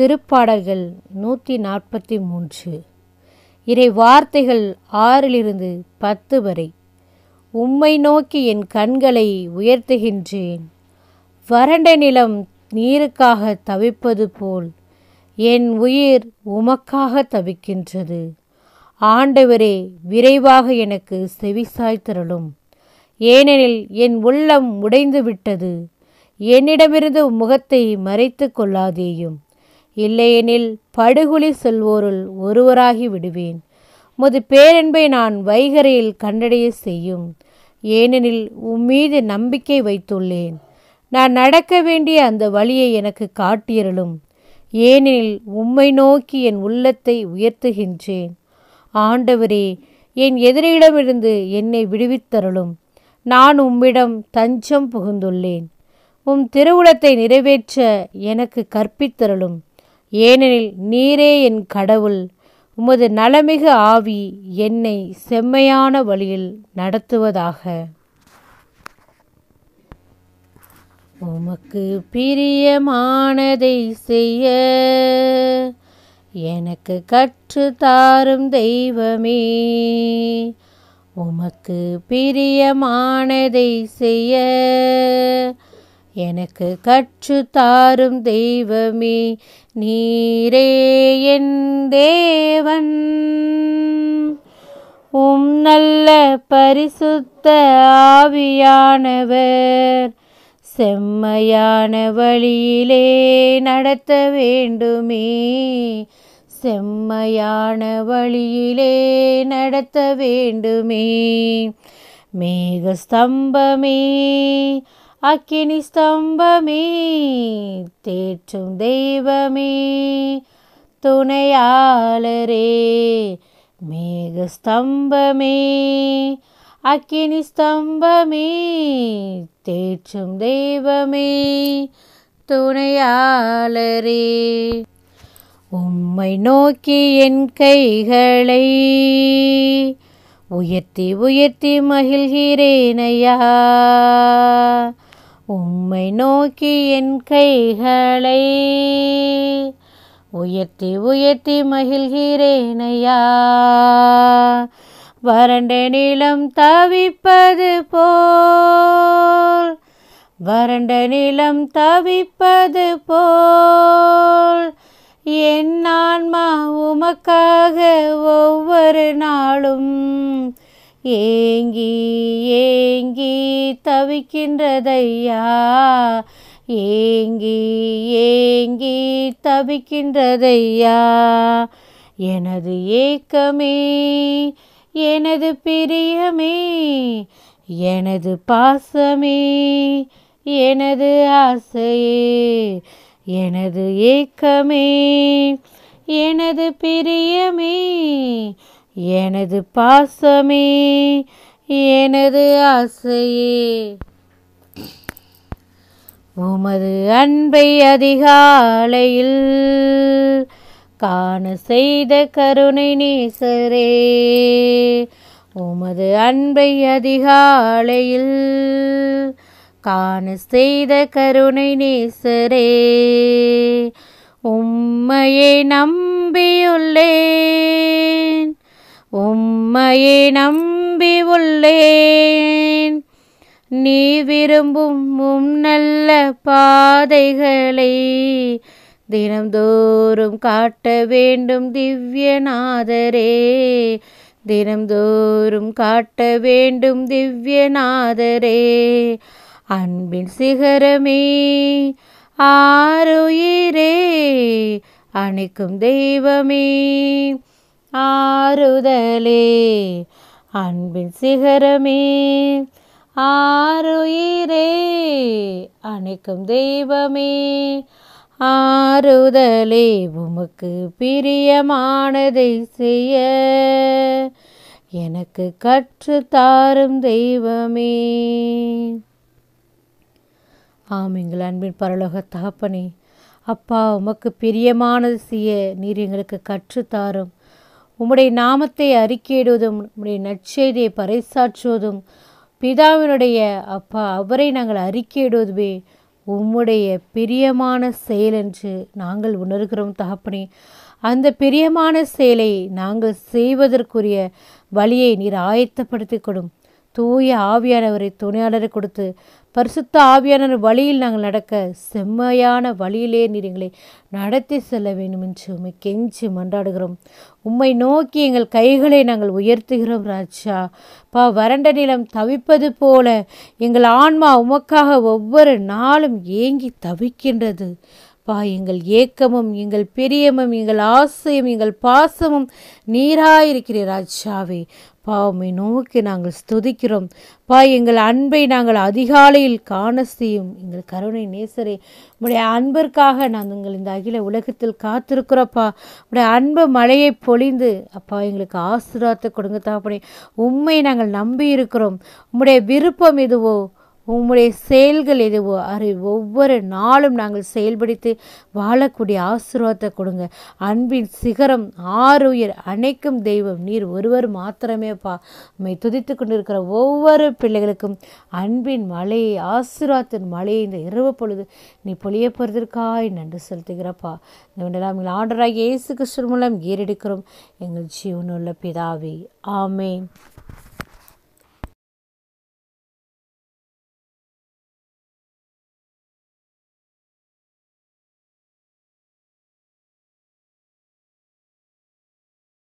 திருப்பாடல்கள் நூற்றி நாற்பத்தி மூன்று இறை வார்த்தைகள் ஆறிலிருந்து பத்து வரை உம்மை நோக்கி என் கண்களை உயர்த்துகின்றேன் வறண்ட நிலம் நீருக்காக தவிப்பது போல் என் உயிர் உமக்காக தவிக்கின்றது ஆண்டவரே விரைவாக எனக்கு செவிசாய்த்திரளும் ஏனெனில் என் உள்ளம் உடைந்துவிட்டது என்னிடமிருந்து முகத்தை மறைத்து கொள்ளாதேயும் இல்லையெனில் படுகொலி சொல்வோருள் ஒருவராகி விடுவேன் முது பேரன்பை நான் வைகரையில் கண்டடைய செய்யும் ஏனெனில் உம்மீது நம்பிக்கை வைத்துள்ளேன் நான் நடக்க வேண்டிய அந்த வழியை எனக்கு காட்டியருளும் ஏனெனில் உம்மை நோக்கி என் உள்ளத்தை உயர்த்துகின்றேன் ஆண்டவரே என் எதிரியிடமிருந்து என்னை விடுவித்தருளும் நான் உம்மிடம் தஞ்சம் புகுந்துள்ளேன் உம் திருவுளத்தை நிறைவேற்ற எனக்கு கற்பித்தருளும் ஏனெனில் நீரே என் கடவுள் உமது நலமிகு ஆவி என்னை செம்மையான வழியில் நடத்துவதாக உமக்கு பிரியமானதை செய்ய எனக்கு கற்று தாரும் தெய்வமே உமக்கு பிரியமானதை செய்ய எனக்கு கற்று தாரும் தெய்வமே நீரே என் தேவன் உம் நல்ல பரிசுத்த ஆவியானவர் செம்மையான வழியிலே நடத்த வேண்டுமே செம்மையான வழியிலே நடத்த வேண்டுமே மேகஸ்தம்பமே அக்கினி ஸ்தம்பமே தேற்றும் தெய்வமே துணையாளரே மேக ஸ்தம்பமே அக்கினி ஸ்தம்பமே தேற்றும் தெய்வமே துணையாளரே உம்மை நோக்கி என் கைகளை உயர்த்தி உயர்த்தி மகிழ்கிறேனையா உம்மை நோக்கி என் கைகளை உயர்த்தி உயர்த்தி மகிழ்கிறேன் ஐயா வறண்ட நிலம் தவிப்பது போல் வறண்ட நிலம் தவிப்பது போல் என் ஆன்மா உமக்காக ஒவ்வொரு நாளும் ஏங்கி ஏங்கி தவிக்கின்றதையா ஏங்கி ஏங்கி தவிக்கின்றதையா எனது ஏக்கமே எனது பிரியமே எனது பாசமே எனது ஆசையே எனது ஏக்கமே எனது பிரியமே எனது பாசமே எனது ஆசையே உமது அன்பை அதிகாலையில் காண செய்த கருணை நேசரே உமது அன்பை அதிகாலையில் காண செய்த கருணை நேசரே உம்மையை நம்பியுள்ளேன் உம்மையே நம்பி உள்ளேன் நீ விரும்பும் உம் நல்ல பாதைகளை தினம்தோறும் காட்ட வேண்டும் திவ்யநாதரே தினம்தோறும் காட்ட வேண்டும் திவ்யநாதரே அன்பின் சிகரமே ஆரோயிரே அணைக்கும் தெய்வமே ஆறுதலே அன்பின் சிகரமே ஆறுயிரே அணைக்கும் தெய்வமே ஆறுதலே உமக்கு பிரியமானதை செய்ய எனக்கு கற்று தாரும் தெய்வமே ஆம் எங்கள் அன்பின் பரலோக தகப்பனே அப்பா உமக்கு பிரியமானது செய்ய நீர் எங்களுக்கு கற்றுத்தாரும் உம்முடைய நாமத்தை அறிக்கையிடுவதும் உம்முடைய நற்செய்தியை பறைசாற்றுவதும் பிதாவினுடைய அப்பா அவரை நாங்கள் அறிக்கையிடுவதுமே உம்முடைய பிரியமான செயல் என்று நாங்கள் உணர்கிறோம் தகப்பனே அந்த பிரியமான செயலை நாங்கள் செய்வதற்குரிய வழியை நீர் ஆயத்தப்படுத்தி கொடும் தூய ஆவியானவரை துணையாளரை கொடுத்து பரிசுத்த ஆவியான வழியில் நாங்கள் நடக்க செம்மையான வழியிலே நீர் எங்களை நடத்தி செல்ல வேண்டும் என்று உண்மை கெஞ்சி மன்றாடுகிறோம் உம்மை நோக்கி எங்கள் கைகளை நாங்கள் உயர்த்துகிறோம் ராஜா பா வறண்ட நிலம் தவிப்பது போல எங்கள் ஆன்மா உமக்காக ஒவ்வொரு நாளும் ஏங்கி தவிக்கின்றது அப்பா எங்கள் ஏக்கமும் எங்கள் பிரியமும் எங்கள் ஆசையும் எங்கள் பாசமும் நீராயிருக்கிறீர் ராஜாவே பாவமை நோக்கி நாங்கள் ஸ்துதிக்கிறோம் பா எங்கள் அன்பை நாங்கள் அதிகாலையில் காண செய்யும் எங்கள் கருணை நேசரே உடைய அன்பிற்காக நாங்கள் இந்த அகில உலகத்தில் காத்திருக்கிறோப்பா உடைய அன்பு மழையை பொழிந்து அப்பா எங்களுக்கு ஆசீர்வாதத்தை கொடுங்க தாப்படி உண்மை நாங்கள் நம்பி இருக்கிறோம் உம்முடைய விருப்பம் எதுவோ உம்முடைய செயல்கள் எதுவோ அறி ஒவ்வொரு நாளும் நாங்கள் செயல்படுத்தி வாழக்கூடிய ஆசீர்வாதத்தை கொடுங்க அன்பின் சிகரம் ஆறுயிர் அனைக்கும் தெய்வம் நீர் ஒருவர் மாத்திரமே பா நம்மை துதித்து கொண்டிருக்கிற ஒவ்வொரு பிள்ளைகளுக்கும் அன்பின் மலையை ஆசீர்வாதத்தின் மலையை இந்த இரவு பொழுது நீ பொழிய போகிறதற்காய் நன்றி செலுத்துகிறப்பா இந்த ஆண்டராக இயேசு கிருஷ்ணன் மூலம் ஏறெடுக்கிறோம் எங்கள் ஜீவனுள்ள பிதாவி ஆமேன்